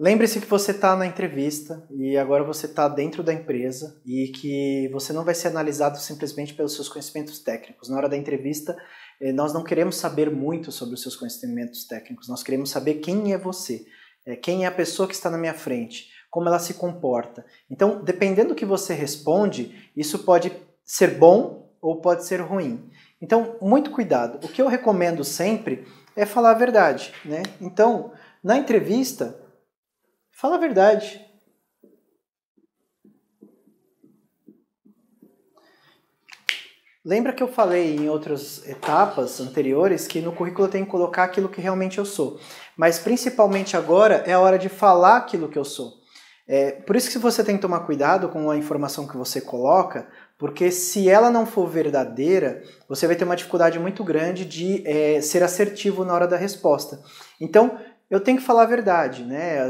Lembre-se que você está na entrevista e agora você está dentro da empresa e que você não vai ser analisado simplesmente pelos seus conhecimentos técnicos. Na hora da entrevista, eh, nós não queremos saber muito sobre os seus conhecimentos técnicos, nós queremos saber quem é você, eh, quem é a pessoa que está na minha frente, como ela se comporta. Então, dependendo do que você responde, isso pode ser bom ou pode ser ruim. Então, muito cuidado. O que eu recomendo sempre é falar a verdade. Né? Então, na entrevista, Fala a verdade. Lembra que eu falei em outras etapas anteriores que no currículo eu tenho que colocar aquilo que realmente eu sou. Mas principalmente agora é a hora de falar aquilo que eu sou. É, por isso que você tem que tomar cuidado com a informação que você coloca, porque se ela não for verdadeira, você vai ter uma dificuldade muito grande de é, ser assertivo na hora da resposta. Então, eu tenho que falar a verdade, né?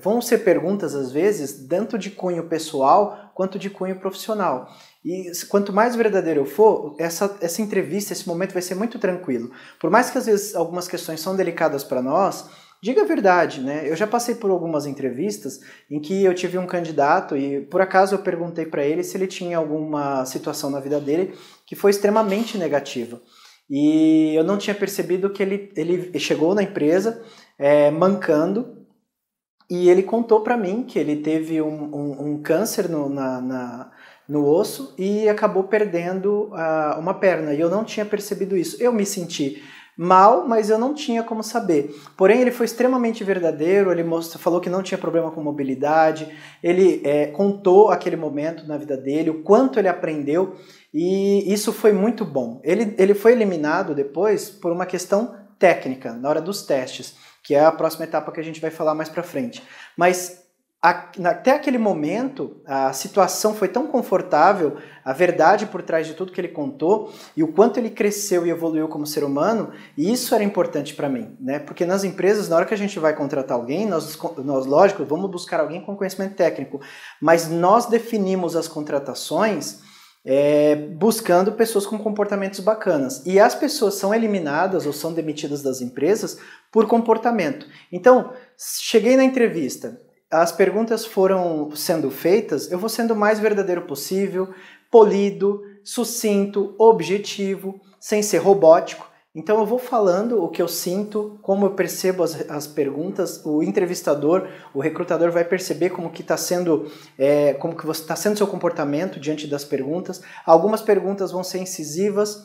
Vão ser perguntas, às vezes, tanto de cunho pessoal quanto de cunho profissional. E quanto mais verdadeiro eu for, essa, essa entrevista, esse momento vai ser muito tranquilo. Por mais que às vezes algumas questões são delicadas para nós, diga a verdade, né? Eu já passei por algumas entrevistas em que eu tive um candidato e por acaso eu perguntei para ele se ele tinha alguma situação na vida dele que foi extremamente negativa. E eu não tinha percebido que ele, ele chegou na empresa, é, mancando. E ele contou para mim que ele teve um, um, um câncer no, na, na, no osso e acabou perdendo uh, uma perna. E eu não tinha percebido isso. Eu me senti mal, mas eu não tinha como saber. Porém, ele foi extremamente verdadeiro, ele mostrou, falou que não tinha problema com mobilidade, ele é, contou aquele momento na vida dele, o quanto ele aprendeu, e isso foi muito bom. Ele, ele foi eliminado depois por uma questão técnica, na hora dos testes que é a próxima etapa que a gente vai falar mais para frente. Mas até aquele momento, a situação foi tão confortável, a verdade por trás de tudo que ele contou e o quanto ele cresceu e evoluiu como ser humano, e isso era importante para mim, né? Porque nas empresas, na hora que a gente vai contratar alguém, nós, nós, lógico, vamos buscar alguém com conhecimento técnico, mas nós definimos as contratações é, buscando pessoas com comportamentos bacanas. E as pessoas são eliminadas ou são demitidas das empresas por comportamento. Então, cheguei na entrevista, as perguntas foram sendo feitas, eu vou sendo o mais verdadeiro possível, polido, sucinto, objetivo, sem ser robótico. Então eu vou falando o que eu sinto, como eu percebo as, as perguntas, o entrevistador, o recrutador vai perceber como que está sendo, é, como que você está sendo seu comportamento diante das perguntas. Algumas perguntas vão ser incisivas,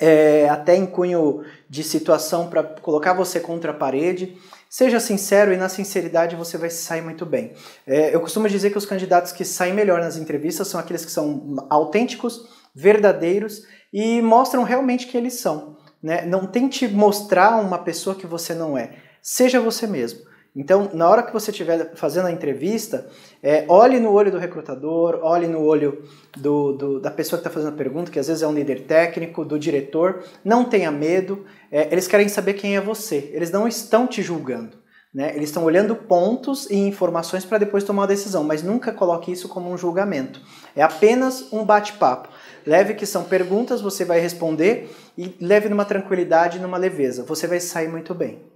é, até em cunho de situação para colocar você contra a parede. Seja sincero e na sinceridade você vai sair muito bem. É, eu costumo dizer que os candidatos que saem melhor nas entrevistas são aqueles que são autênticos, verdadeiros e mostram realmente que eles são. Né? Não tente mostrar uma pessoa que você não é. Seja você mesmo. Então, na hora que você estiver fazendo a entrevista, é, olhe no olho do recrutador, olhe no olho do, do, da pessoa que está fazendo a pergunta, que às vezes é um líder técnico, do diretor. Não tenha medo, é, eles querem saber quem é você, eles não estão te julgando. Né? Eles estão olhando pontos e informações para depois tomar uma decisão, mas nunca coloque isso como um julgamento. É apenas um bate-papo. Leve que são perguntas, você vai responder e leve numa tranquilidade, numa leveza. Você vai sair muito bem.